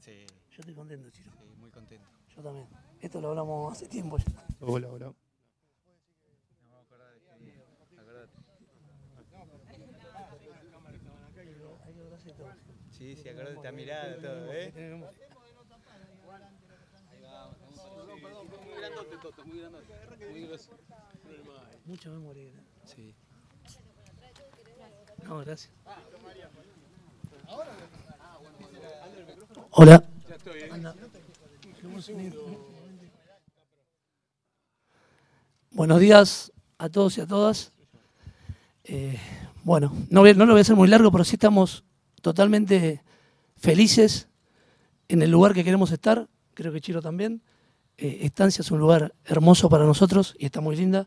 Sí. Yo estoy contento, Chilo. Sí, muy contento. Yo también. Esto lo hablamos hace tiempo ya. Hola, hola. Sí, sí, acordate, está mirada, todo, ¿eh? Ahí vamos, no, perdón, muy grandote, Toto, muy grandote. Muy grosso. Mucha memoria. Sí. No, gracias. Ahora. Hola. Buenos días a todos y a todas. Eh, bueno, no, lo voy a hacer muy largo, pero sí estamos totalmente felices en el lugar que queremos estar. Creo que Chiro también. Eh, Estancia es un lugar hermoso para nosotros y está muy linda.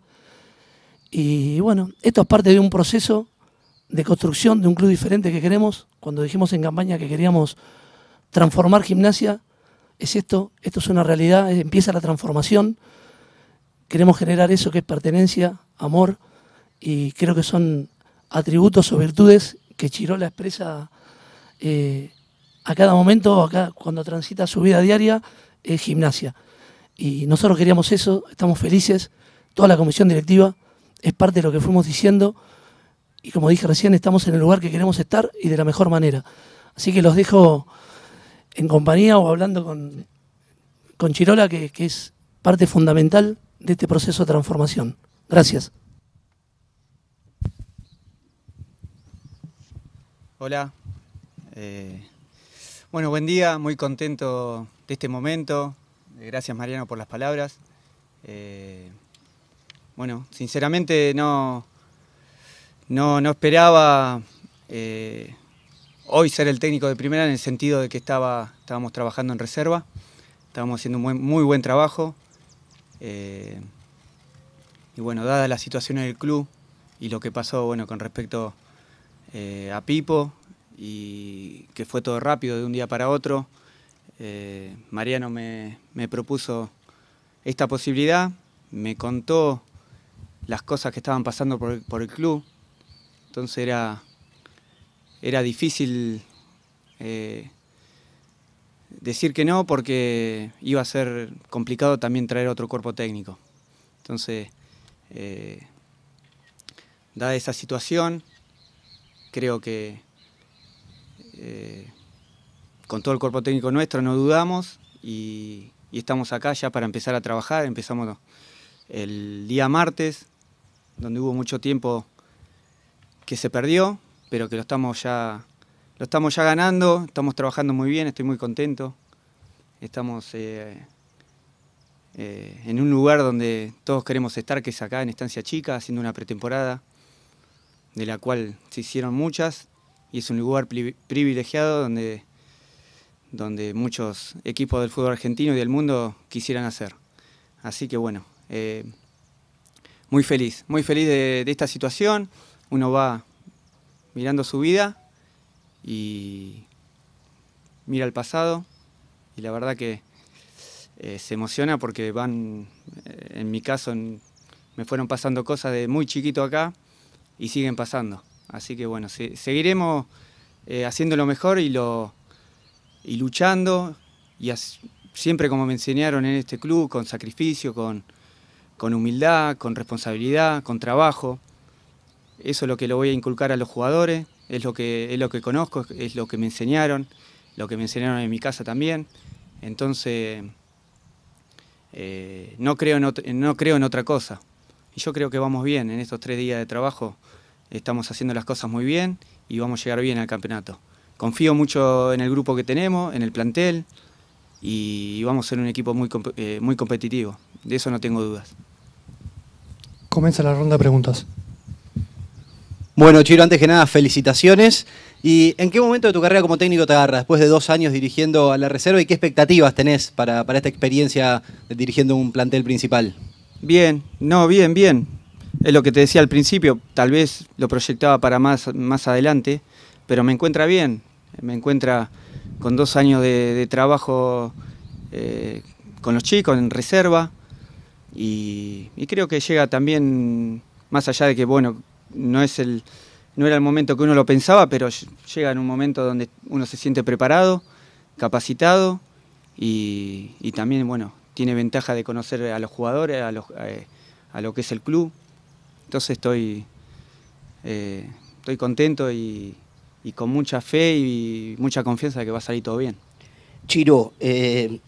Y bueno, esto es parte de un proceso de construcción de un club diferente que queremos, cuando dijimos en campaña que queríamos transformar gimnasia, es esto, esto es una realidad, empieza la transformación, queremos generar eso que es pertenencia, amor, y creo que son atributos o virtudes que Chirola expresa eh, a cada momento, acá, cuando transita su vida diaria, es gimnasia. Y nosotros queríamos eso, estamos felices, toda la comisión directiva es parte de lo que fuimos diciendo y como dije recién, estamos en el lugar que queremos estar y de la mejor manera. Así que los dejo en compañía o hablando con, Chirola, que, es parte fundamental de este proceso de transformación. Gracias. Hola. Eh, bueno, buen día, muy contento de este momento. Eh, gracias Mariano por las palabras. Eh, bueno, sinceramente no, no, esperaba eh, hoy ser el técnico de primera en el sentido de que estaba, estábamos trabajando en reserva, estábamos haciendo un muy, buen trabajo. Eh, y bueno, dada la situación en el club y lo que pasó bueno, con respecto eh, a Pipo, y que fue todo rápido de un día para otro, Mariano me, propuso esta posibilidad, me contó las cosas que estaban pasando por el club, entonces era, era difícil eh, decir que no porque iba a ser complicado también traer otro cuerpo técnico. Entonces, eh, dada esa situación, creo que eh, con todo el cuerpo técnico nuestro no dudamos y, estamos acá ya para empezar a trabajar. Empezamos el día martes, donde hubo mucho tiempo que se perdió, pero que lo estamos ya, lo estamos ya ganando, estamos trabajando muy bien, estoy muy contento. Estamos eh, eh, en un lugar donde todos queremos estar, que es acá en Estancia Chica, haciendo una pretemporada, de la cual se hicieron muchas, y es un lugar privilegiado donde, donde muchos equipos del fútbol argentino y del mundo quisieran hacer. Así que bueno, eh, muy feliz, muy feliz de, de esta situación uno va mirando su vida y mira el pasado y la verdad que eh, se emociona porque van, eh, en mi caso, me fueron pasando cosas de muy chiquito acá y siguen pasando. Así que bueno, seguiremos eh, haciendo lo mejor y, lo, luchando y siempre como me enseñaron en este club, con sacrificio, con, con humildad, con responsabilidad, con trabajo. Eso es lo que lo voy a inculcar a los jugadores, es lo que, es lo que conozco, es lo que me enseñaron, lo que me enseñaron en mi casa también. Entonces, eh, no, creo en no creo en otra cosa. Y yo creo que vamos bien en estos tres días de trabajo. Estamos haciendo las cosas muy bien y vamos a llegar bien al campeonato. Confío mucho en el grupo que tenemos, en el plantel y vamos a ser un equipo muy, eh, muy competitivo. De eso no tengo dudas. Comienza la ronda de preguntas. Bueno, Chiro, antes que nada, felicitaciones. ¿Y en qué momento de tu carrera como técnico te agarra? Después de dos años dirigiendo a la reserva, ¿y qué expectativas tenés para, esta experiencia dirigiendo un plantel principal? Bien, no, bien, bien. Es lo que te decía al principio, tal vez lo proyectaba para más, más adelante, pero me encuentra bien. Me encuentra con dos años de, trabajo eh, con los chicos en reserva y, y creo que llega también, más allá de que, bueno, no es el no era el momento que uno lo pensaba, pero llega en un momento donde uno se siente preparado, capacitado y, también, bueno, tiene ventaja de conocer a los jugadores, a, eh, lo que es el club. Entonces estoy, eh, estoy contento y, con mucha fe y mucha confianza de que va a salir todo bien. Chiro, eh,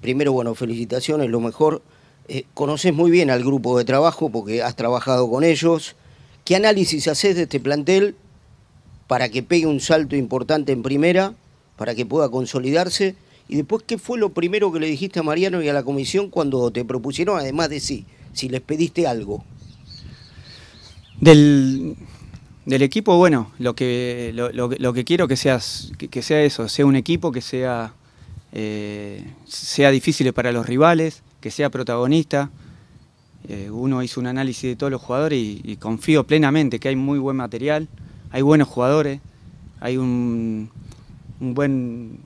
primero, bueno, felicitaciones, lo mejor. conoces muy bien al grupo de trabajo porque has trabajado con ellos. ¿Qué análisis haces de este plantel para que pegue un salto importante en primera, para que pueda consolidarse? Y después, ¿qué fue lo primero que le dijiste a Mariano y a la comisión cuando te propusieron, además de sí, si les pediste algo? Del, equipo, bueno, lo que, lo, que quiero que, seas, que, sea eso, sea un equipo que sea, eh, sea difícil para los rivales, que sea protagonista, eh, uno hizo un análisis de todos los jugadores y, confío plenamente que hay muy buen material, hay buenos jugadores, hay un, buen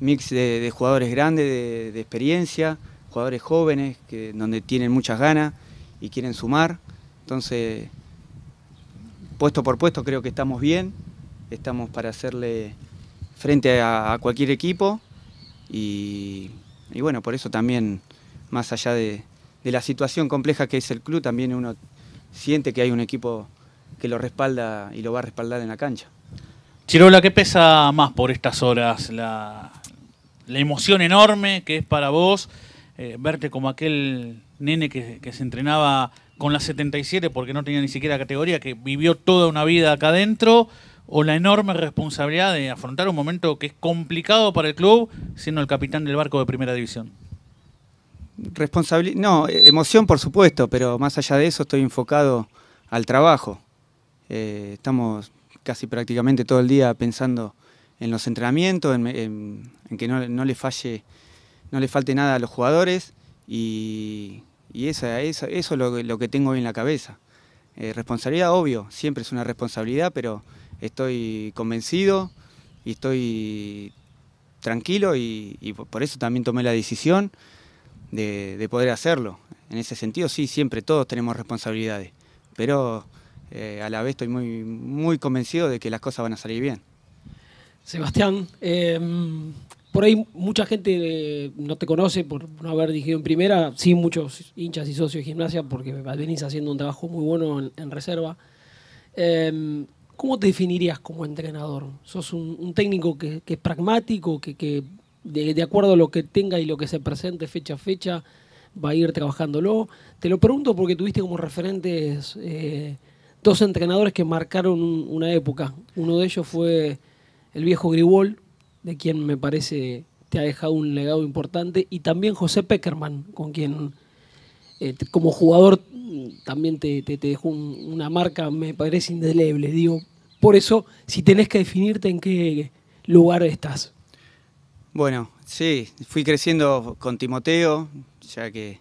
mix de, jugadores grandes, de, experiencia, jugadores jóvenes, que, donde tienen muchas ganas y quieren sumar. Entonces, puesto por puesto creo que estamos bien, estamos para hacerle frente a, cualquier equipo y bueno, por eso también, más allá de, de la situación compleja que es el club, también uno siente que hay un equipo que lo respalda y lo va a respaldar en la cancha. Chirola, ¿qué pesa más por estas horas? La, emoción enorme que es para vos eh, verte como aquel nene que, que, se entrenaba con la 77 porque no tenía ni siquiera categoría, que vivió toda una vida acá adentro, o la enorme responsabilidad de afrontar un momento que es complicado para el club siendo el capitán del barco de primera división responsabilidad, no, emoción por supuesto, pero más allá de eso estoy enfocado al trabajo. Eh, estamos casi prácticamente todo el día pensando en los entrenamientos, en, que no, le falle, no le falte nada a los jugadores y, esa, eso es lo, que tengo hoy en la cabeza. Eh, responsabilidad, obvio, siempre es una responsabilidad, pero estoy convencido y estoy tranquilo y por eso también tomé la decisión de, poder hacerlo. En ese sentido, sí, siempre todos tenemos responsabilidades, pero eh, a la vez estoy muy, muy convencido de que las cosas van a salir bien. Sebastián, em, por ahí mucha gente eh, no te conoce por no haber dirigido en primera, sí muchos hinchas y socios de gimnasia, porque venís haciendo un trabajo muy bueno en, reserva. Em, ¿Cómo te definirías como entrenador? ¿Sos un, técnico que, es pragmático, que de, acuerdo a lo que tenga y lo que se presente fecha a fecha, va a ir trabajándolo. Te lo pregunto porque tuviste como referentes eh, dos entrenadores que marcaron una época. Uno de ellos fue el viejo Gribol, de quien me parece te ha dejado un legado importante, y también José Peckerman, con quien eh, como jugador también te, dejó una marca, me parece indeleble. Digo, por eso, si tenés que definirte en qué lugar estás. Bueno, sí, fui creciendo con Timoteo, ya que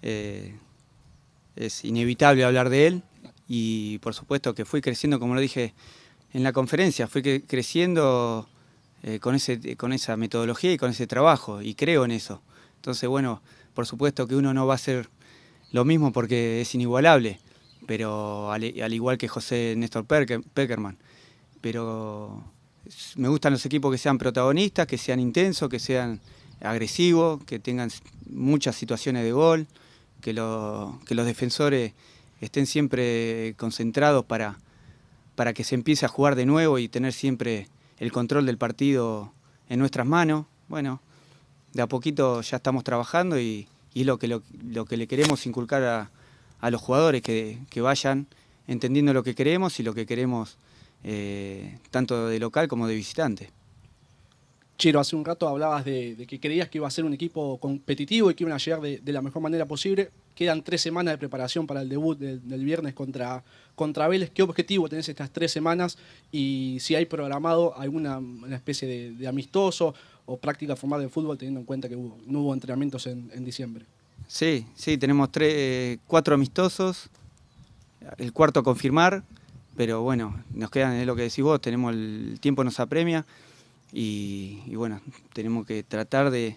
eh, es inevitable hablar de él y por supuesto que fui creciendo, como lo dije en la conferencia, fui creciendo eh, con, ese, con esa metodología y con ese trabajo y creo en eso. Entonces, bueno, por supuesto que uno no va a ser lo mismo porque es inigualable, pero al, igual que José Néstor Peckerman, pero me gustan los equipos que sean protagonistas, que sean intensos, que sean agresivos, que tengan muchas situaciones de gol, que, los defensores estén siempre concentrados para, para que se empiece a jugar de nuevo y tener siempre el control del partido en nuestras manos. Bueno, de a poquito ya estamos trabajando y, y lo, que, que le queremos inculcar a, los jugadores, que, que, vayan entendiendo lo que queremos y lo que queremos eh, tanto de local como de visitante. Chiro, hace un rato hablabas de, que creías que iba a ser un equipo competitivo y que iban a llegar de, la mejor manera posible. Quedan tres semanas de preparación para el debut del, viernes contra, contra Vélez. ¿Qué objetivo tenés estas tres semanas? Y si hay programado alguna una especie de, amistoso o práctica formal de fútbol, teniendo en cuenta que no hubo entrenamientos en, diciembre. Sí, sí, tenemos tres, cuatro amistosos, el cuarto a confirmar, pero bueno, nos quedan, es lo que decís vos, tenemos el tiempo nos apremia y, bueno, tenemos que tratar de,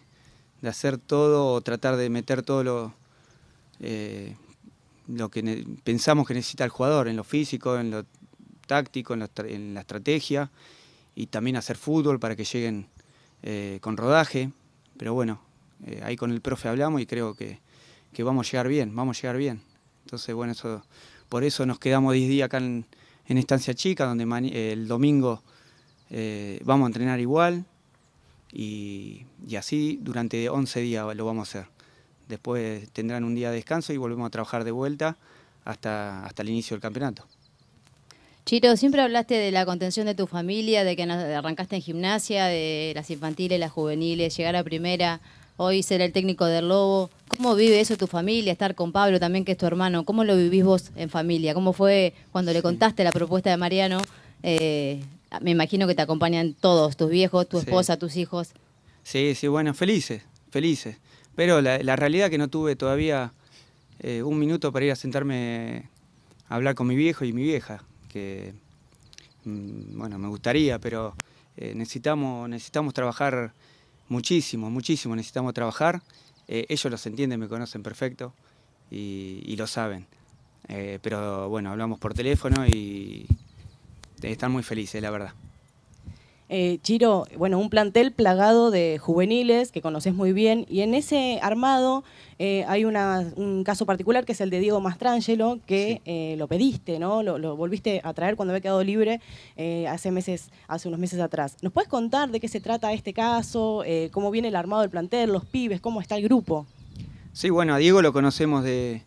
hacer todo o tratar de meter todo lo, eh, lo que pensamos que necesita el jugador, en lo físico, en lo táctico, en, la estrategia y también hacer fútbol para que lleguen eh, con rodaje. Pero bueno, eh, ahí con el profe hablamos y creo que, que, vamos a llegar bien, vamos a llegar bien. Entonces, bueno, eso, por eso nos quedamos 10 días acá en, en Estancia Chica, donde el domingo eh, vamos a entrenar igual y, así durante 11 días lo vamos a hacer. Después tendrán un día de descanso y volvemos a trabajar de vuelta hasta, hasta el inicio del campeonato. chito siempre hablaste de la contención de tu familia, de que arrancaste en gimnasia, de las infantiles, las juveniles, llegar a primera hoy ser el técnico del Lobo. ¿Cómo vive eso tu familia, estar con Pablo también, que es tu hermano? ¿Cómo lo vivís vos en familia? ¿Cómo fue cuando le contaste la propuesta de Mariano? Eh, me imagino que te acompañan todos, tus viejos, tu esposa, tus hijos. Sí, sí, bueno, felices, felices. Pero la, realidad realidad que no tuve todavía eh, un minuto para ir a sentarme a hablar con mi viejo y mi vieja, que, mm, bueno, me gustaría, pero eh, necesitamos, necesitamos trabajar Muchísimo, muchísimo necesitamos trabajar. Eh, ellos los entienden, me conocen perfecto y, lo saben. Eh, pero bueno, hablamos por teléfono y están muy felices, la verdad. Eh, Chiro, bueno, un plantel plagado de juveniles que conoces muy bien y en ese armado eh, hay un caso particular que es el de Diego Mastrangelo que eh, lo pediste, ¿no? Lo, volviste a traer cuando había quedado libre hace meses, hace unos meses atrás. ¿Nos puedes contar de qué se trata este caso, cómo viene el armado del plantel, los pibes, cómo está el grupo? Sí, bueno, a Diego lo conocemos de,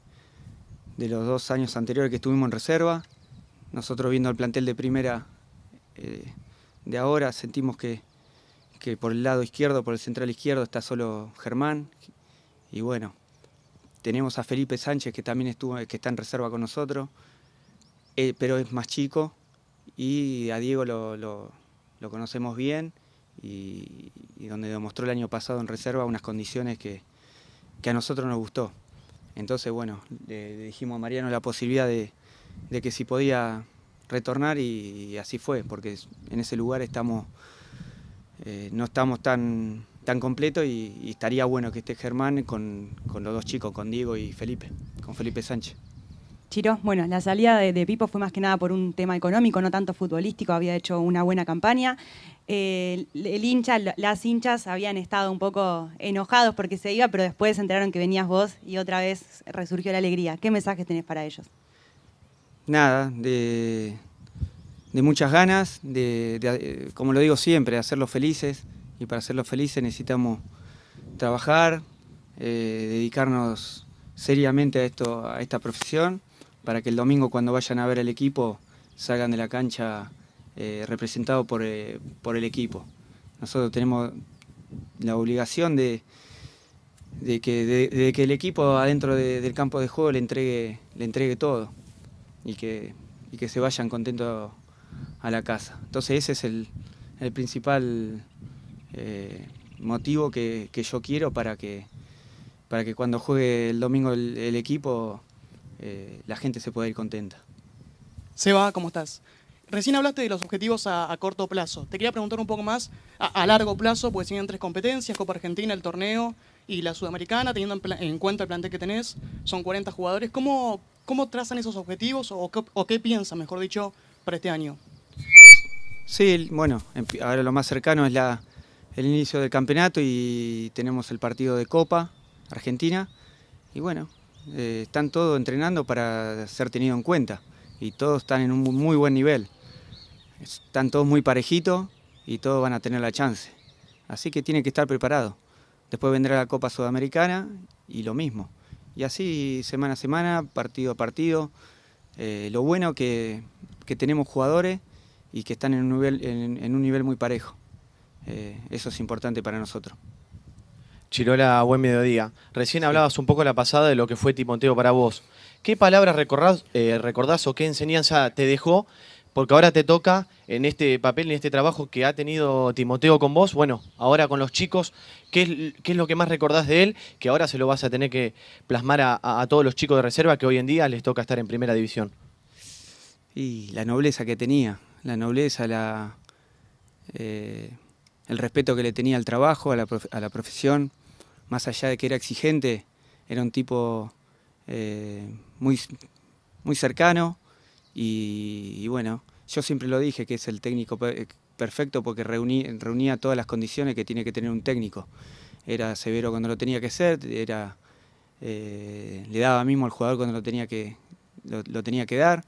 de los dos años anteriores que estuvimos en reserva. Nosotros viendo el plantel de primera de ahora. Sentimos que, por el lado izquierdo, por el central izquierdo, está solo Germán. Y bueno, tenemos a Felipe Sánchez, que también estuvo, que está en reserva con nosotros, eh, pero es más chico. Y a Diego lo, conocemos bien y, donde demostró el año pasado en reserva unas condiciones que, a nosotros nos gustó. Entonces, bueno, le, dijimos a Mariano la posibilidad de que si podía retornar y, así fue, porque en ese lugar estamos, eh, no estamos tan, tan completos y, estaría bueno que esté Germán con, los dos chicos, con Diego y Felipe, con Felipe Sánchez. Chiro, bueno, la salida de, Pipo fue más que nada por un tema económico, no tanto futbolístico, había hecho una buena campaña. Eh, el, hincha, las hinchas habían estado un poco enojados porque se iba, pero después se enteraron que venías vos y otra vez resurgió la alegría. ¿Qué mensajes tenés para ellos? nada, de, muchas ganas, de, eh, como lo digo siempre, de hacerlos felices. Y para hacerlos felices necesitamos trabajar, eh, dedicarnos seriamente a, esto, a esta profesión, para que el domingo cuando vayan a ver el equipo salgan de la cancha eh, representados por, el equipo. Nosotros tenemos la obligación de, que, de, que el equipo adentro del campo de juego le entregue, le entregue todo y que, y que se vayan contentos a la casa. Entonces ese es el, principal eh, motivo que, yo quiero para que, para que cuando juegue el domingo el, equipo eh, la gente se pueda ir contenta. Seba, ¿cómo estás? Recién hablaste de los objetivos a, corto plazo. Te quería preguntar un poco más a, largo plazo, porque siguen tres competencias, Copa Argentina, el torneo y la Sudamericana, teniendo en, en, cuenta el plantel que tenés, son 40 jugadores. ¿Cómo, ¿Cómo trazan esos objetivos o qué, piensan, mejor dicho, para este año? Sí, bueno, ahora lo más cercano es el inicio del campeonato y tenemos el partido de Copa Argentina. Y bueno, eh, están todos entrenando para ser tenido en cuenta y todos están en un muy buen nivel. Están todos muy parejitos y todos van a tener la chance. Así que tiene que estar preparado. Después vendrá la Copa Sudamericana y lo mismo. Y así semana a semana, partido a partido. Eh, lo bueno que, que, tenemos jugadores y que están en un nivel, en, un nivel muy parejo. Eh, eso es importante para nosotros. Chirola, buen mediodía. Recién hablabas un poco la pasada de lo que fue Timoteo para vos. ¿Qué palabras recordás eh, o qué enseñanza te dejó porque ahora te toca en este papel, en este trabajo que ha tenido Timoteo con vos, bueno, ahora con los chicos, ¿qué es, lo que más recordás de él? Que ahora se lo vas a tener que plasmar a, todos los chicos de reserva que hoy en día les toca estar en primera división. Y la nobleza que tenía, la nobleza, eh, el respeto que le tenía al trabajo, a la, profesión, más allá de que era exigente, era un tipo eh, muy, muy cercano, y, bueno, yo siempre lo dije que es el técnico eh, perfecto porque reunía todas las condiciones que tiene que tener un técnico. Era severo cuando lo tenía que ser, era, eh, le daba mismo al jugador cuando lo tenía que, lo, tenía que dar.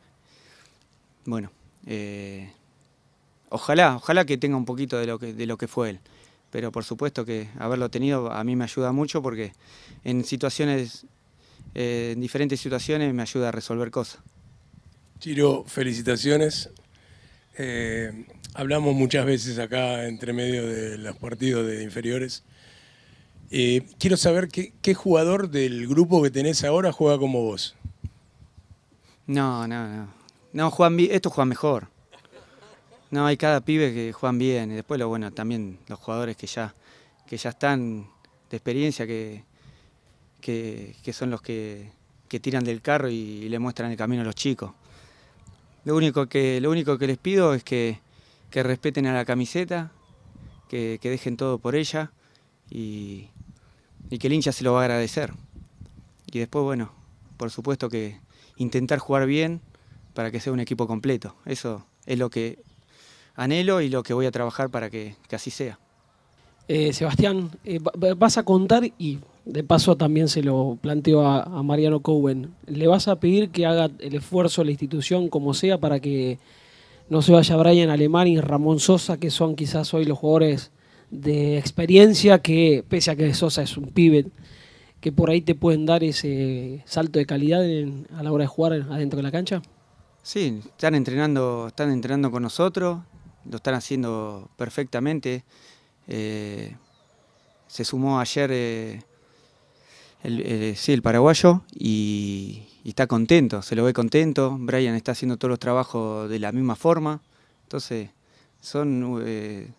Bueno, eh, ojalá, ojalá que tenga un poquito de lo que, de lo que fue él pero por supuesto que haberlo tenido a mí me ayuda mucho porque en situaciones, en diferentes situaciones me ayuda a resolver cosas. Chiro, felicitaciones. Eh, hablamos muchas veces acá entre medio de los partidos de inferiores. Eh, quiero saber qué, jugador del grupo que tenés ahora juega como vos. No, no, no. No, juega esto mejor. No, hay cada pibe que juega bien. Y después, lo bueno, también los jugadores que ya, que ya están de experiencia, que, que, son los que, tiran del carro y le muestran el camino a los chicos. Lo único que, lo único que les pido es que, respeten a la camiseta, que, dejen todo por ella y, y que el hincha se lo va a agradecer. Y después, bueno, por supuesto que intentar jugar bien para que sea un equipo completo. Eso es lo que anhelo y lo que voy a trabajar para que, que así sea. Eh, Sebastián, eh, vas a contar y de paso también se lo planteo a, Mariano Cowen. ¿Le vas a pedir que haga el esfuerzo la institución como sea para que no se vaya Brian Alemán y Ramón Sosa, que son quizás hoy los jugadores de experiencia que, pese a que Sosa es un pibe, que por ahí te pueden dar ese salto de calidad a la hora de jugar adentro de la cancha? Sí, están entrenando, están entrenando con nosotros, lo están haciendo perfectamente. Eh, se sumó ayer eh, el, paraguayo y, está contento, se lo ve contento. Brian está haciendo todos los trabajos de la misma forma. Entonces, son eh,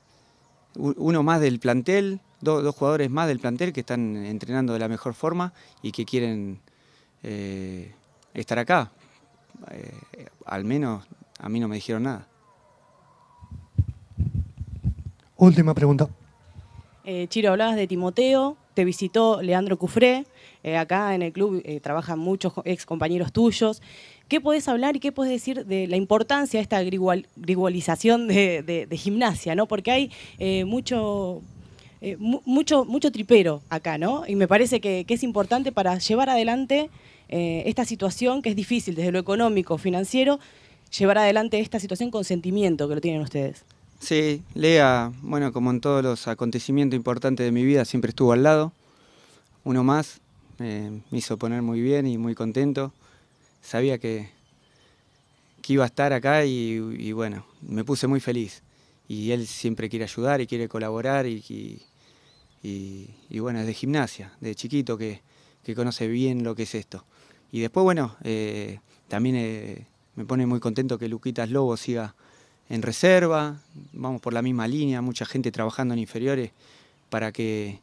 uno más del plantel, dos jugadores más del plantel que están entrenando de la mejor forma y que quieren estar acá. al menos a mí no me dijeron nada. Última pregunta. Eh, Chiro, hablabas de Timoteo, te visitó Leandro Cufré, eh, acá en el club eh, trabajan muchos ex compañeros tuyos. ¿Qué podés hablar y qué podés decir de la importancia de esta gregualización de, gimnasia? ¿no? Porque hay mucho, mucho, mucho tripero acá, ¿no? Y me parece que es importante para llevar adelante esta situación que es difícil desde lo económico, financiero, llevar adelante esta situación con sentimiento que lo tienen ustedes. Sí, Lea, bueno, como en todos los acontecimientos importantes de mi vida, siempre estuvo al lado. Uno más, eh, me hizo poner muy bien y muy contento. Sabía que, iba a estar acá y, bueno, me puse muy feliz. Y él siempre quiere ayudar y quiere colaborar y, bueno, es de gimnasia, de chiquito que, conoce bien lo que es esto. Y después, bueno, eh, también eh, me pone muy contento que Luquitas Lobo siga en reserva, vamos por la misma línea, mucha gente trabajando en inferiores para que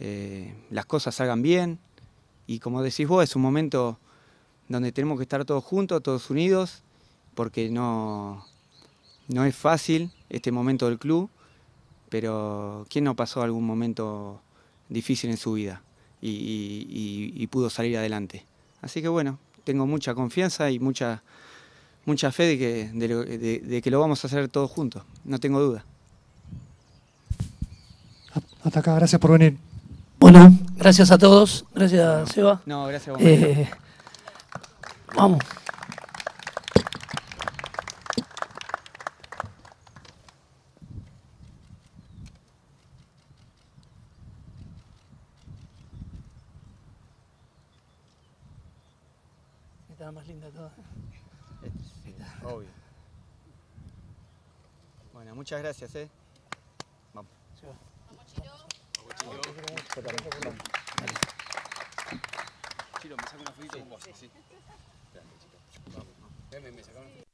eh, las cosas salgan bien. Y como decís vos, es un momento donde tenemos que estar todos juntos, todos unidos, porque no, no es fácil este momento del club, pero ¿quién no pasó algún momento difícil en su vida y pudo salir adelante? Así que bueno, tengo mucha confianza y mucha mucha fe de que, de, que lo vamos a hacer todos juntos, no tengo duda. Hasta acá, gracias por venir. Bueno, gracias a todos, gracias Seba. No, gracias a vos. Eh, vamos. Muchas gracias, eh. Vamos. Chao. Amocido. Vamos a tocarlo. Listo. Isidro me sacó a freír con sí. Dale, chiquito. Vamos. Venme, me sacaron.